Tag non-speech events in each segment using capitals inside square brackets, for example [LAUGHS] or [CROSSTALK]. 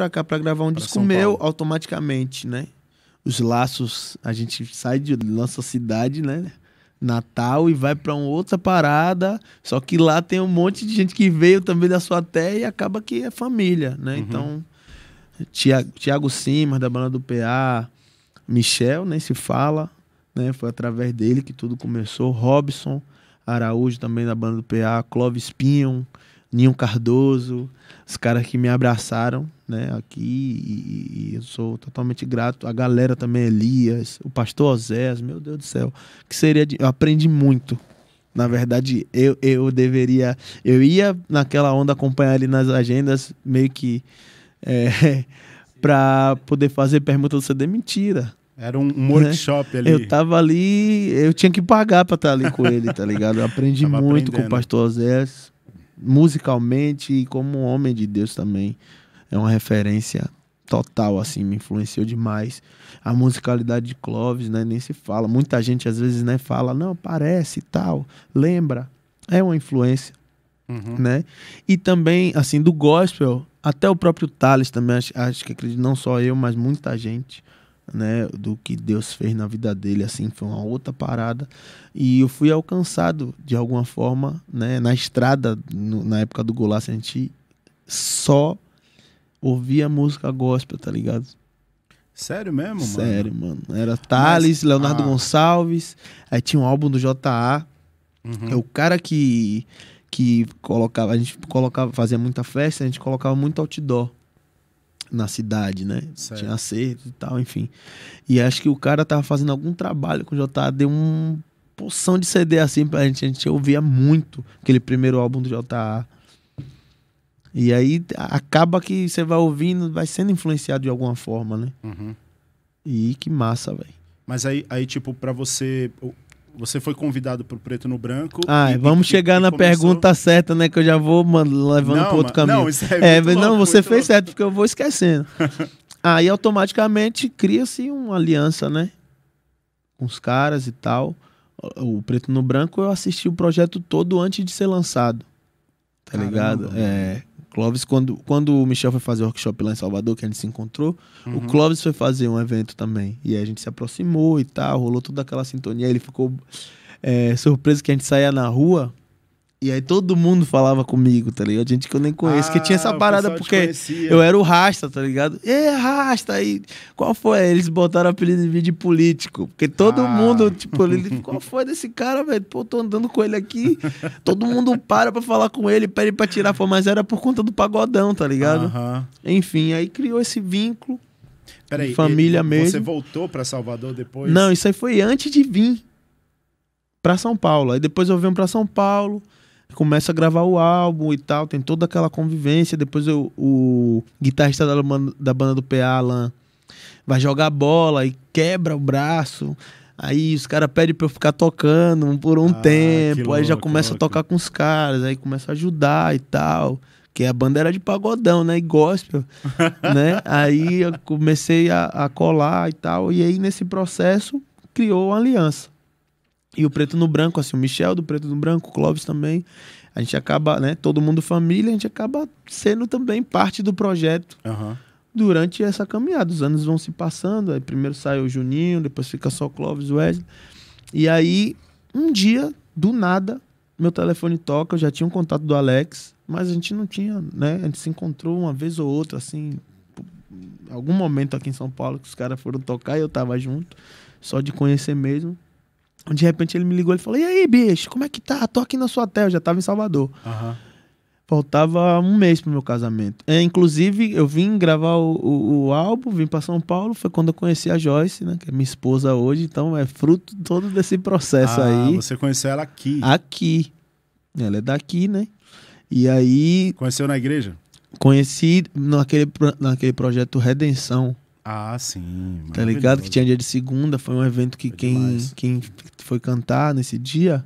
pra cá para gravar um pra disco São meu, Paulo. automaticamente, né? Os laços, a gente sai de nossa cidade, né? Natal e vai para uma outra parada. Só que lá tem um monte de gente que veio também da sua terra e acaba que é família, né? Uhum. Então, Tiago, Tiago Simas, da banda do PA, Michel, nem né, se fala, né? Foi através dele que tudo começou. Robson Araújo, também da banda do PA, Clóvis Pinho, Ninho Cardoso, os caras que me abraçaram, né, aqui, e, e, eu sou totalmente grato. A galera também, Elias, o pastor Osés, meu Deus do céu, que seria, de, eu aprendi muito. Na verdade, eu, eu deveria, eu ia naquela onda acompanhar ali nas agendas, meio que é, [LAUGHS] para poder fazer permuta do CD, mentira. Era um, um né? workshop né? ali. Eu tava ali, eu tinha que pagar pra estar tá ali com ele, tá ligado? Eu aprendi [LAUGHS] tava muito aprendendo. com o pastor Osés, musicalmente e como homem de Deus também. É uma referência total, assim, me influenciou demais. A musicalidade de Clóvis, né, nem se fala. Muita gente às vezes, né, fala, não, parece tal, lembra. É uma influência, uhum. né? E também, assim, do gospel, até o próprio Thales também, acho, acho que acredito, não só eu, mas muita gente né, do que Deus fez na vida dele, assim, foi uma outra parada. E eu fui alcançado de alguma forma, né, na estrada, no, na época do Golaço, a gente só ouvia música gospel, tá ligado? Sério mesmo, Sério, mano? Sério, mano. Era Thales, Mas, Leonardo ah. Gonçalves, aí tinha um álbum do JA. Uhum. É o cara que que colocava, a gente colocava, fazia muita festa, a gente colocava muito outdoor na cidade, né? Certo. Tinha acerto e tal, enfim. E acho que o cara tava fazendo algum trabalho com o JA, deu um poção de CD assim pra gente. A gente ouvia muito aquele primeiro álbum do JA. E aí acaba que você vai ouvindo, vai sendo influenciado de alguma forma, né? Uhum. E que massa, velho. Mas aí, aí tipo, para você. Você foi convidado pro Preto no Branco. Ah, vamos e, chegar e, na pergunta certa, né? Que eu já vou mano, levando para outro caminho. Não, isso é, é louco, não você fez louco. certo, porque eu vou esquecendo. [LAUGHS] Aí automaticamente cria-se uma aliança, né? Com os caras e tal. O Preto no Branco eu assisti o projeto todo antes de ser lançado. Tá Caramba. ligado? É. Clóvis, quando, quando o Michel foi fazer o workshop lá em Salvador, que a gente se encontrou, uhum. o Clóvis foi fazer um evento também. E a gente se aproximou e tal, rolou toda aquela sintonia. Ele ficou é, surpreso que a gente saía na rua e aí todo mundo falava comigo, tá ligado? Gente que eu nem conheço, ah, que tinha essa ah, parada porque eu era o Rasta, tá ligado? E é, Rasta aí. Qual foi? Eles botaram o apelido de vídeo político, porque todo ah. mundo, tipo, ele, qual foi desse cara, velho? Pô, tô andando com ele aqui. [LAUGHS] todo mundo para pra falar com ele, pede pra tirar, pô, mas era por conta do pagodão, tá ligado? Uh -huh. Enfim, aí criou esse vínculo. Peraí, família ele, mesmo. Você voltou pra Salvador depois? Não, isso aí foi antes de vir pra São Paulo. Aí depois eu vim pra São Paulo começa a gravar o álbum e tal, tem toda aquela convivência. Depois eu, o guitarrista da, da banda do PA, Alan, vai jogar bola e quebra o braço. Aí os caras pedem pra eu ficar tocando por um ah, tempo. Louco, aí já começa a tocar com os caras, aí começa a ajudar e tal. Que a banda era de pagodão, né? E gospel, [LAUGHS] né? Aí eu comecei a, a colar e tal. E aí nesse processo criou uma aliança. E o preto no branco, assim, o Michel do preto no branco, o Clóvis também. A gente acaba, né? Todo mundo família, a gente acaba sendo também parte do projeto uhum. durante essa caminhada. Os anos vão se passando, aí primeiro sai o Juninho, depois fica só o Clóvis Wesley. E aí, um dia, do nada, meu telefone toca, eu já tinha um contato do Alex, mas a gente não tinha, né? A gente se encontrou uma vez ou outra, assim, algum momento aqui em São Paulo que os caras foram tocar e eu tava junto, só de conhecer mesmo. De repente ele me ligou, ele falou: E aí, bicho, como é que tá? Tô aqui na sua terra, eu já tava em Salvador. Uhum. Faltava um mês pro meu casamento. É, inclusive, eu vim gravar o, o, o, álbum, vim pra São Paulo, foi quando eu conheci a Joyce, né? Que é minha esposa hoje, então é fruto todo desse processo ah, aí. Você conheceu ela aqui. Aqui. Ela é daqui, né? E aí. Conheceu na igreja? Conheci naquele, naquele projeto Redenção. Ah, sim. Tá ligado? Que tinha dia de segunda. Foi um evento que foi quem, quem foi cantar nesse dia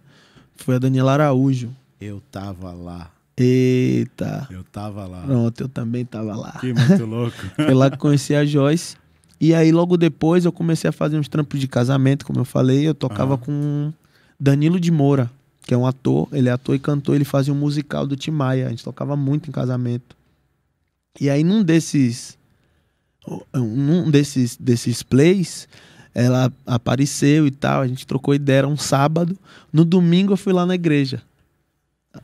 foi a Daniela Araújo. Eu tava lá. Eita. Eu tava lá. Pronto, eu também tava lá. Que muito [LAUGHS] louco. foi lá que conheci a Joyce. E aí, logo depois, eu comecei a fazer uns trampos de casamento, como eu falei. Eu tocava ah. com Danilo de Moura, que é um ator. Ele é ator e cantor. Ele fazia um musical do Timaya. A gente tocava muito em casamento. E aí, num desses um desses, desses plays, ela apareceu e tal, a gente trocou ideia, era um sábado. No domingo eu fui lá na igreja.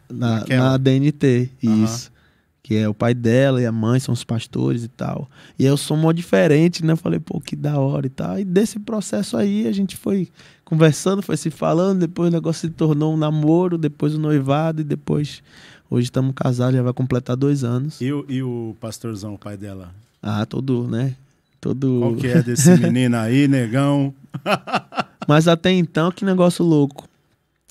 Na, na DNT, uhum. isso. Que é o pai dela e a mãe são os pastores e tal. E eu sou mó diferente, né? falei, pô, que da hora e tal. E desse processo aí a gente foi conversando, foi se falando, depois o negócio se tornou um namoro, depois o um noivado e depois. Hoje estamos casados, já vai completar dois anos. E o, e o pastorzão, o pai dela? Ah, todo, né? Todo. Qual que é desse menino aí, negão? [LAUGHS] Mas até então, que negócio louco.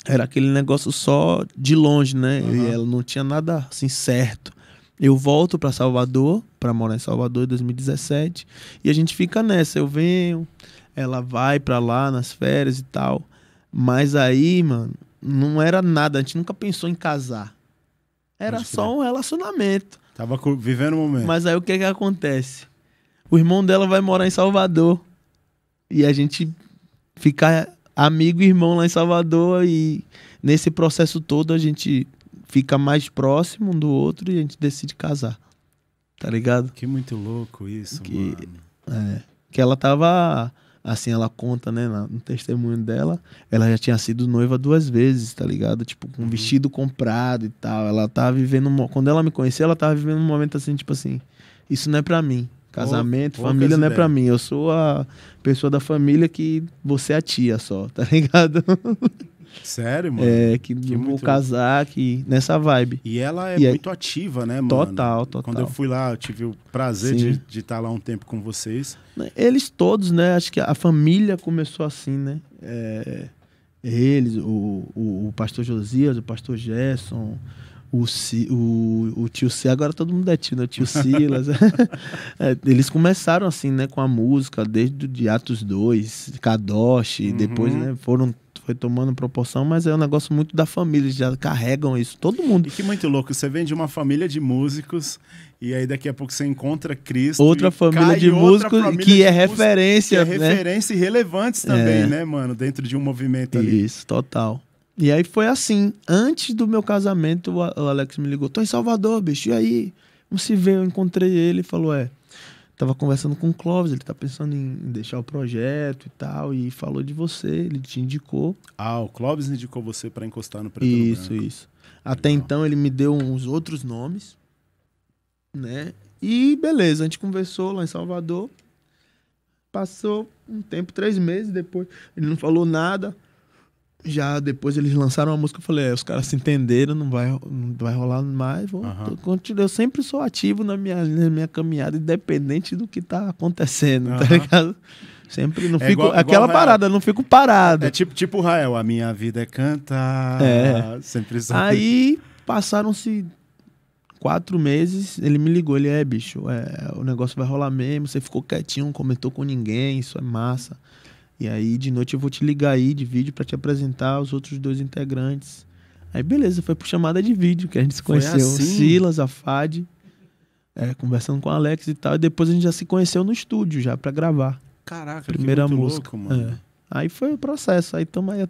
Era aquele negócio só de longe, né? Uhum. E ela não tinha nada assim certo. Eu volto para Salvador, para morar em Salvador em 2017, e a gente fica nessa. Eu venho, ela vai para lá nas férias e tal. Mas aí, mano, não era nada. A gente nunca pensou em casar. Era Acho só um relacionamento. Tava vivendo o momento. Mas aí o que é que acontece? O irmão dela vai morar em Salvador. E a gente fica amigo e irmão lá em Salvador. E nesse processo todo a gente fica mais próximo um do outro e a gente decide casar. Tá ligado? Que muito louco isso, que, mano. É. Que ela tava assim ela conta, né, no testemunho dela, ela já tinha sido noiva duas vezes, tá ligado? Tipo, com uhum. vestido comprado e tal. Ela tava vivendo, quando ela me conheceu, ela tava vivendo um momento assim, tipo assim, isso não é para mim. Casamento, família não é para mim. Eu sou a pessoa da família que você é a tia só, [LAUGHS] tá ligado? Sério, mano? É, que, que vou muito... casar, que nessa vibe. E ela é e é muito é... ativa, né, mano? Total, total. Quando eu fui lá, eu tive o prazer Sim. de estar tá lá um tempo com vocês. Eles todos, né? Acho que a família começou assim, né? É, eles, o, o, o pastor Josias, o pastor Gerson, o, o, o tio C, agora todo mundo é tio, né? O tio [LAUGHS] Silas. [LAUGHS] é, eles começaram assim, né, com a música, desde de Atos 2, Kadosh, uhum. depois né, foram foi tomando proporção, mas é um negócio muito da família, já carregam isso, todo mundo. E que muito louco, você vem de uma família de músicos e aí daqui a pouco você encontra Cristo. Outra família de músicos família que, de é músico, que, é referência, né? referência e relevantes também, é. né, mano, dentro de um movimento ali. Isso, total. E aí foi assim, antes do meu casamento, o Alex me ligou, tô em Salvador, bicho, e aí? um se vê, eu encontrei ele e falou, é, Tava conversando com o Clóvis, ele tá pensando em deixar o projeto e tal, e falou de você, ele te indicou. Ah, o Clóvis indicou você para encostar no preto Isso, no isso. Até Legal. então ele me deu uns outros nomes, né? E beleza, a gente conversou lá em Salvador. Passou um tempo, três meses depois, ele não falou nada já depois eles lançaram uma música, eu falei, é, os caras se entenderam, não vai, não vai rolar mais. Vou, uhum. continuo, eu sempre sou ativo na minha, na minha caminhada, independente do que tá acontecendo, uhum. tá ligado? Sempre não é fico. Igual, aquela igual parada, não fico parado. É tipo, tipo Rael, a minha vida é cantar. É. Sempre sou... Aí passaram-se quatro meses, ele me ligou, ele é, bicho, é, o negócio vai rolar mesmo, você ficou quietinho, não comentou com ninguém, isso é massa. E aí de noite eu vou te ligar aí de vídeo para te apresentar os outros dois integrantes. Aí beleza, foi por chamada de vídeo que a gente se conheceu. Assim? Silas, Afad, é, conversando com o Alex e tal. E depois a gente já se conheceu no estúdio já para gravar. Caraca, primeira música. Louco, mano. É. Aí foi o processo, aí estamos aí